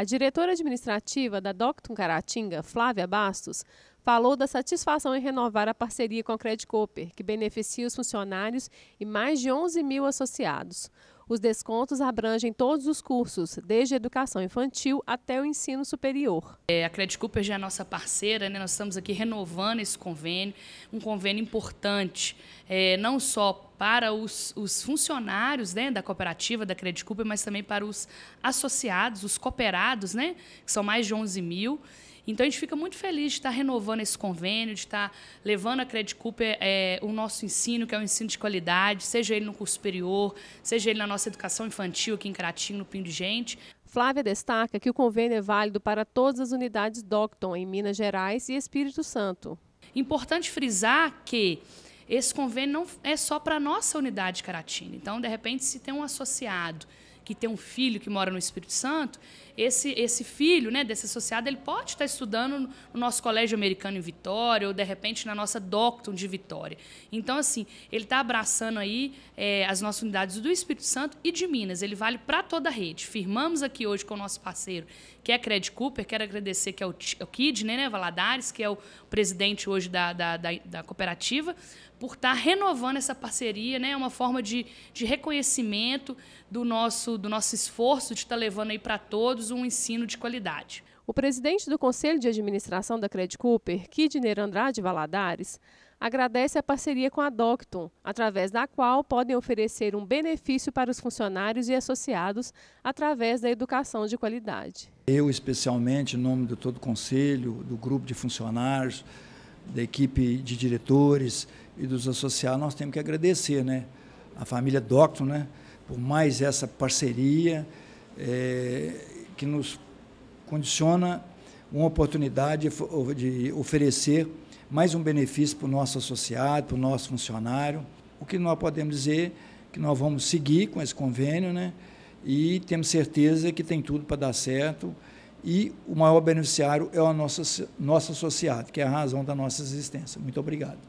A diretora administrativa da Doctum Caratinga, Flávia Bastos, falou da satisfação em renovar a parceria com a Credit Cooper, que beneficia os funcionários e mais de 11 mil associados. Os descontos abrangem todos os cursos, desde a educação infantil até o ensino superior. É, a Credit Cooper já é nossa parceira, né? nós estamos aqui renovando esse convênio, um convênio importante, é, não só para os, os funcionários né, da cooperativa, da Credit Cooper, mas também para os associados, os cooperados, né, que são mais de 11 mil. Então, a gente fica muito feliz de estar renovando esse convênio, de estar levando a Credit Cooper é, o nosso ensino, que é um ensino de qualidade, seja ele no curso superior, seja ele na nossa educação infantil aqui em Cratinho, no Pinho de Gente. Flávia destaca que o convênio é válido para todas as unidades Docton em Minas Gerais e Espírito Santo. Importante frisar que esse convênio não é só para a nossa unidade de Caratina. Então, de repente, se tem um associado que tem um filho que mora no Espírito Santo, esse, esse filho né, desse associado ele pode estar estudando no nosso colégio americano em Vitória ou, de repente, na nossa Docton de Vitória. Então, assim, ele está abraçando aí é, as nossas unidades do Espírito Santo e de Minas. Ele vale para toda a rede. Firmamos aqui hoje com o nosso parceiro, que é a Cred Cooper. Quero agradecer que é o, Kidney é o Kid, né, né, Valadares, que é o presidente hoje da, da, da, da cooperativa, por estar tá renovando essa parceria. Né, é né, uma forma de, de reconhecimento do nosso nosso, do nosso esforço de estar tá levando aí para todos um ensino de qualidade. O presidente do Conselho de Administração da Credit Cooper, Kidner Andrade Valadares, agradece a parceria com a Docton, através da qual podem oferecer um benefício para os funcionários e associados através da educação de qualidade. Eu, especialmente, em nome de todo o Conselho, do grupo de funcionários, da equipe de diretores e dos associados, nós temos que agradecer, né? A família Docton, né? por mais essa parceria é, que nos condiciona uma oportunidade de oferecer mais um benefício para o nosso associado, para o nosso funcionário. O que nós podemos dizer que nós vamos seguir com esse convênio, né? E temos certeza que tem tudo para dar certo. E o maior beneficiário é o nosso, nosso associado, que é a razão da nossa existência. Muito obrigado.